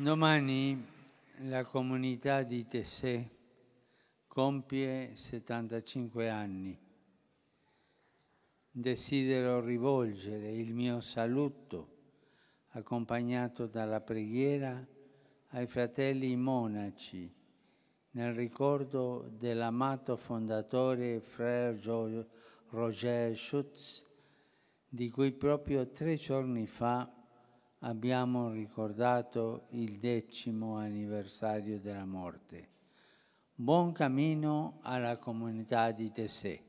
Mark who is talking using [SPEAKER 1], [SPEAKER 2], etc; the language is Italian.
[SPEAKER 1] Domani la comunità di Tessé compie 75 anni. Desidero rivolgere il mio saluto, accompagnato dalla preghiera, ai fratelli monaci, nel ricordo dell'amato fondatore Frère Roger Schutz, di cui proprio tre giorni fa abbiamo ricordato il decimo anniversario della morte. Buon cammino alla comunità di Tessè.